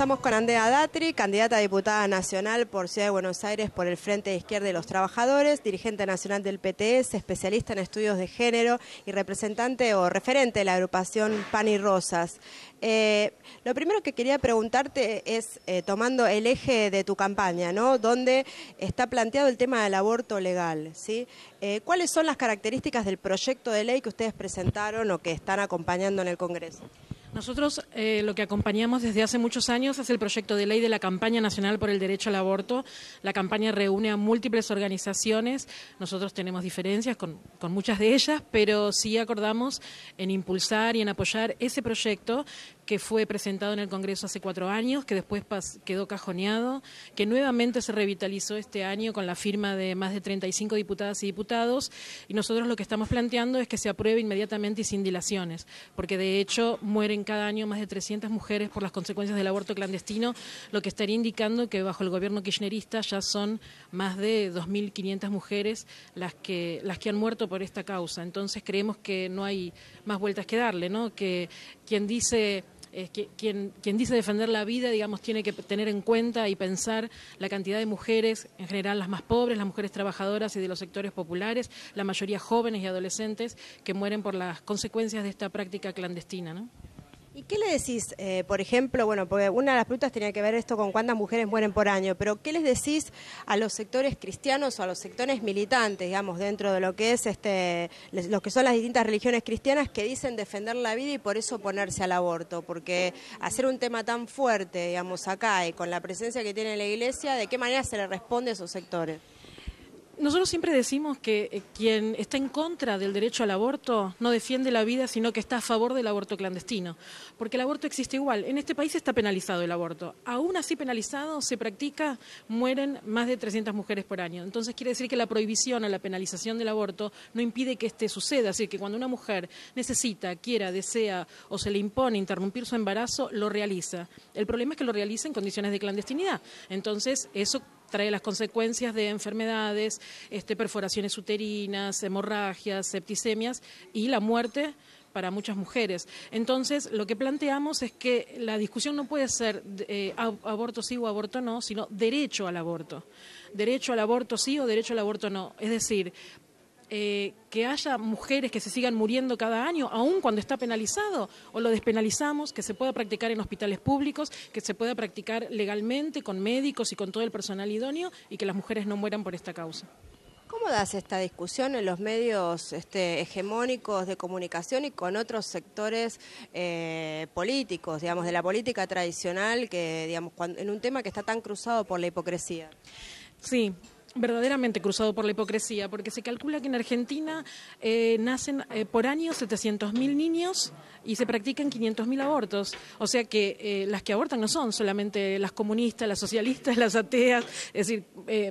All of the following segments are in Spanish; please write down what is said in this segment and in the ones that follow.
estamos con Andrea Datri, candidata diputada nacional por Ciudad de Buenos Aires por el Frente de Izquierda de los Trabajadores, dirigente nacional del PTS, e, especialista en estudios de género y representante o referente de la agrupación Pan y Rosas. Eh, lo primero que quería preguntarte es, eh, tomando el eje de tu campaña, ¿no? donde está planteado el tema del aborto legal, ¿sí? Eh, ¿cuáles son las características del proyecto de ley que ustedes presentaron o que están acompañando en el Congreso? Nosotros eh, lo que acompañamos desde hace muchos años es el proyecto de ley de la campaña nacional por el derecho al aborto. La campaña reúne a múltiples organizaciones. Nosotros tenemos diferencias con, con muchas de ellas, pero sí acordamos en impulsar y en apoyar ese proyecto que fue presentado en el Congreso hace cuatro años, que después quedó cajoneado, que nuevamente se revitalizó este año con la firma de más de 35 diputadas y diputados, y nosotros lo que estamos planteando es que se apruebe inmediatamente y sin dilaciones, porque de hecho mueren cada año más de 300 mujeres por las consecuencias del aborto clandestino, lo que estaría indicando que bajo el gobierno kirchnerista ya son más de 2.500 mujeres las que, las que han muerto por esta causa. Entonces creemos que no hay más vueltas que darle, ¿no? Que quien dice quien, quien dice defender la vida, digamos, tiene que tener en cuenta y pensar la cantidad de mujeres, en general las más pobres, las mujeres trabajadoras y de los sectores populares, la mayoría jóvenes y adolescentes, que mueren por las consecuencias de esta práctica clandestina. ¿no? ¿Y qué le decís, eh, por ejemplo, bueno, porque una de las preguntas tenía que ver esto con cuántas mujeres mueren por año, pero ¿qué les decís a los sectores cristianos o a los sectores militantes, digamos, dentro de lo que es este, los que son las distintas religiones cristianas que dicen defender la vida y por eso ponerse al aborto? Porque hacer un tema tan fuerte, digamos, acá y con la presencia que tiene la Iglesia, ¿de qué manera se le responde a esos sectores? nosotros siempre decimos que eh, quien está en contra del derecho al aborto no defiende la vida, sino que está a favor del aborto clandestino, porque el aborto existe igual. En este país está penalizado el aborto. Aún así penalizado, se practica, mueren más de 300 mujeres por año. Entonces quiere decir que la prohibición o la penalización del aborto no impide que este suceda. Es decir, que cuando una mujer necesita, quiera, desea o se le impone interrumpir su embarazo, lo realiza. El problema es que lo realiza en condiciones de clandestinidad. Entonces eso trae las consecuencias de enfermedades, este, perforaciones uterinas, hemorragias, septicemias y la muerte para muchas mujeres. Entonces, lo que planteamos es que la discusión no puede ser eh, aborto sí o aborto no, sino derecho al aborto. Derecho al aborto sí o derecho al aborto no. Es decir, eh, que haya mujeres que se sigan muriendo cada año, aun cuando está penalizado, o lo despenalizamos, que se pueda practicar en hospitales públicos, que se pueda practicar legalmente con médicos y con todo el personal idóneo y que las mujeres no mueran por esta causa. ¿Cómo das esta discusión en los medios este, hegemónicos de comunicación y con otros sectores eh, políticos, digamos, de la política tradicional, que, digamos, en un tema que está tan cruzado por la hipocresía? Sí, verdaderamente cruzado por la hipocresía, porque se calcula que en Argentina eh, nacen eh, por año 700.000 niños y se practican 500.000 abortos. O sea que eh, las que abortan no son solamente las comunistas, las socialistas, las ateas, es decir,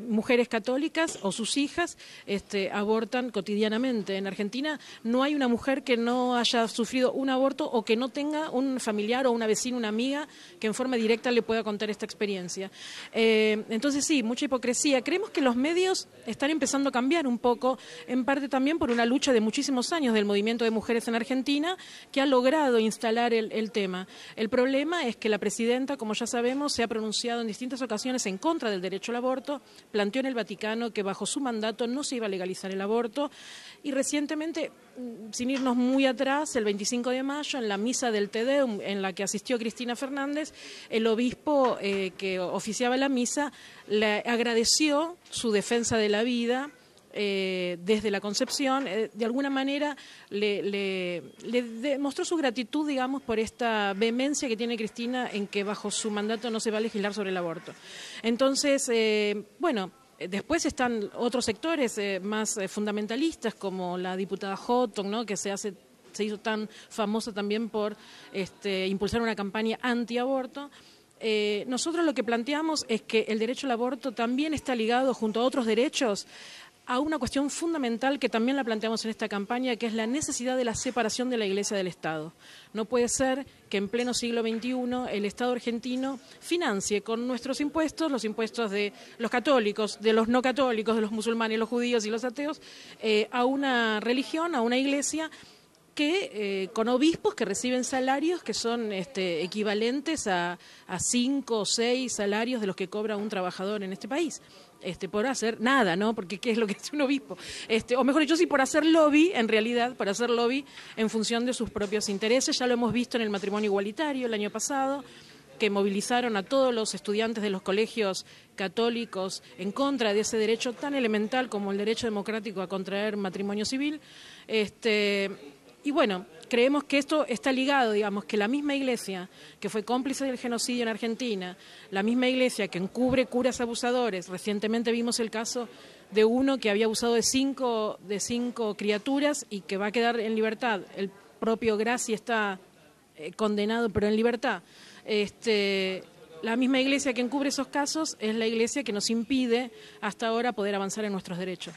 mujeres católicas o sus hijas este, abortan cotidianamente. En Argentina no hay una mujer que no haya sufrido un aborto o que no tenga un familiar o una vecina, una amiga que en forma directa le pueda contar esta experiencia. entonces sí, mucha hipocresía. Creemos que los medios están empezando a cambiar un poco, en parte también por una lucha de muchísimos años del movimiento de mujeres en Argentina, que ha logrado instalar el, tema. El problema es que la presidenta, como ya sabemos, se ha pronunciado en distintas ocasiones en contra del derecho al aborto, planteó en el Vaticano que bajo su mandato no se iba a legalizar el aborto y recientemente Mm, sin irnos muy atrás, el 25 de mayo, en la misa del TD, en la que asistió Cristina Fernández, el obispo eh, que oficiaba la misa le agradeció su defensa de la vida eh, desde la concepción, eh, de alguna manera le, mostró demostró su gratitud, digamos, por esta vehemencia que tiene Cristina en que bajo su mandato no se va a legislar sobre el aborto. Entonces, bueno, Después están otros sectores eh, más eh, fundamentalistas, como la diputada Houghton, ¿no? que se hace hizo tan famosa también por este, impulsar una campaña antiaborto. Eh, nosotros lo que planteamos es que el derecho al aborto también está ligado, junto a otros derechos, a una cuestión fundamental que también la planteamos en esta campaña, que es la necesidad de la separación de la Iglesia del Estado. No puede ser que en pleno siglo XXI el Estado argentino financie con nuestros impuestos, los impuestos de los católicos, de los no católicos, de los musulmanes, los judíos y los ateos, eh, a una religión, a una iglesia que eh, con obispos que reciben salarios que son este, equivalentes a cinco o seis salarios de los que cobra un trabajador en este país. Este, por hacer nada, ¿no? Porque qué es lo que hace un obispo. Este, o mejor dicho, sí, por hacer lobby, en realidad, por hacer lobby en función de sus propios intereses. Ya lo hemos visto en el matrimonio igualitario el año pasado, que movilizaron a todos los estudiantes de los colegios católicos en contra de ese derecho tan elemental como el derecho democrático a contraer matrimonio civil. Este, y bueno, creemos que esto está ligado, digamos, que la misma iglesia que fue cómplice del genocidio en Argentina, la misma iglesia que encubre curas abusadores, recientemente vimos el caso de uno que había abusado de cinco, de cinco criaturas y que va a quedar en libertad. El propio Graci está eh, condenado, pero en libertad. Este, la misma iglesia que encubre esos casos es la iglesia que nos impide hasta ahora poder avanzar en nuestros derechos.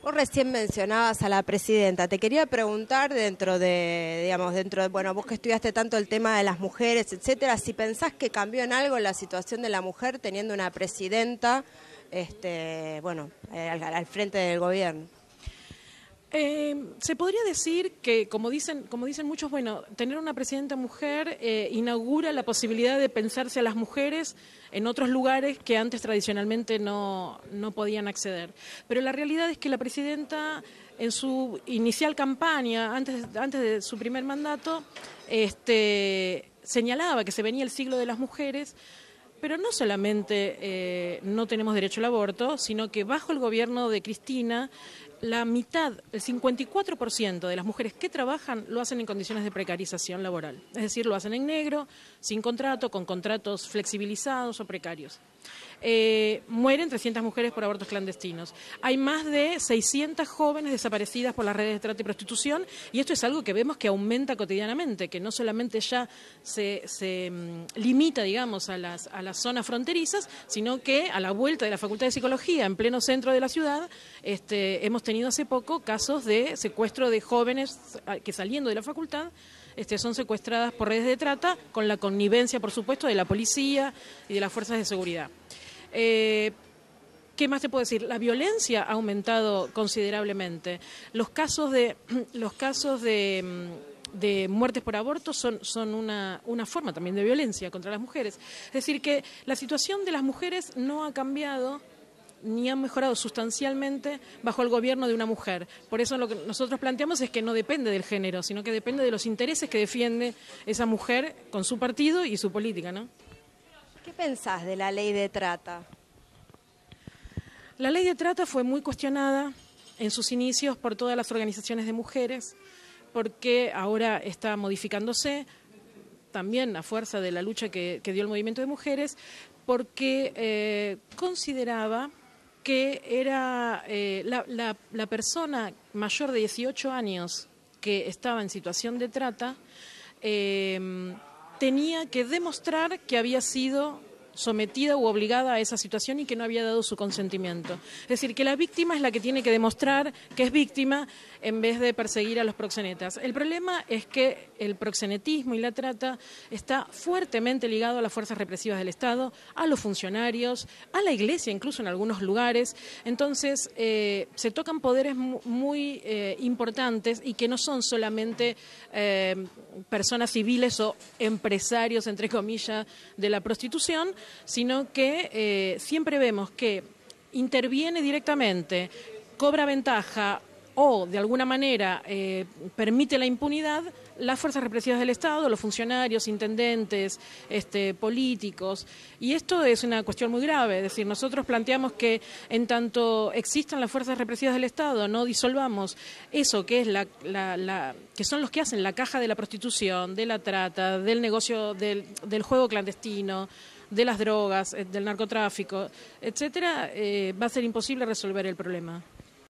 Vos recién mencionabas a la presidenta. Te quería preguntar dentro de, digamos, dentro de, bueno, vos que estudiaste tanto el tema de las mujeres, etcétera, si pensás que cambió en algo la situación de la mujer teniendo una presidenta, este, bueno, eh, al frente del gobierno. Em, se podría decir que, como dicen, muchos, bueno, tener una presidenta mujer eh, inaugura la posibilidad de pensarse a las mujeres en otros lugares que antes tradicionalmente no, podían acceder. Pero la realidad es que la presidenta, en su inicial campaña, antes, de su primer mandato, este, señalaba que se venía el siglo de las mujeres. Pero no solamente eh, no tenemos derecho al aborto, sino que bajo el gobierno de Cristina la mitad, el 54% de las mujeres que trabajan lo hacen en condiciones de precarización laboral. Es decir, lo hacen en negro, sin contrato, con contratos flexibilizados o precarios. Eh, mueren 300 mujeres por abortos clandestinos. Hay más de 600 jóvenes desaparecidas por las redes de trata y prostitución y esto es algo que vemos que aumenta cotidianamente, que no solamente ya se, mm, limita, digamos, a las, a las zonas fronterizas, sino que a la vuelta de la Facultad de Psicología, en pleno centro de la ciudad, este, hemos tenido hace poco casos de secuestro de jóvenes eh, que saliendo de la facultad este, son secuestradas por redes de trata, con la connivencia, por supuesto, de la policía y de las fuerzas de seguridad. Eh, ¿Qué más te puedo decir? La violencia ha aumentado considerablemente. Los casos de, los casos mm, de, muertes por aborto son, una, forma también de violencia contra las mujeres. Es decir, que la situación de las mujeres no ha cambiado ni han mejorado sustancialmente bajo el gobierno de una mujer. Por eso lo que nosotros planteamos es que no depende del género, sino que depende de los intereses que defiende esa mujer con su partido y su política, ¿no? ¿Qué pensás de la ley de trata? La ley de trata fue muy cuestionada en sus inicios por todas las organizaciones de mujeres, porque ahora está modificándose también a fuerza de la lucha que, dio el movimiento de mujeres, porque eh, consideraba que era eh, la, persona mayor de 18 años que estaba en situación de trata, eh, tenía que demostrar que había sido sometida u obligada a esa situación y que no había dado su consentimiento. Es decir, que la víctima es la que tiene que demostrar que es víctima en vez de perseguir a los proxenetas. El problema es que el proxenetismo y la trata está fuertemente ligado a las fuerzas represivas del Estado, a los funcionarios, a la iglesia incluso en algunos lugares. Entonces, eh, se tocan poderes muy eh, importantes y que no son solamente eh, personas civiles o empresarios, entre comillas, de la prostitución, sino que eh, siempre vemos que interviene directamente, cobra ventaja o de alguna manera eh, permite la impunidad las fuerzas represivas del Estado, los funcionarios, intendentes, este, políticos. Y esto es una cuestión muy grave. Es decir, nosotros planteamos que en tanto existan las fuerzas represivas del Estado, no disolvamos eso que es la, que son los que hacen la caja de la prostitución, de la trata, del negocio del juego clandestino de las drogas, eh, del narcotráfico, etcétera, eh, va a ser imposible resolver el problema.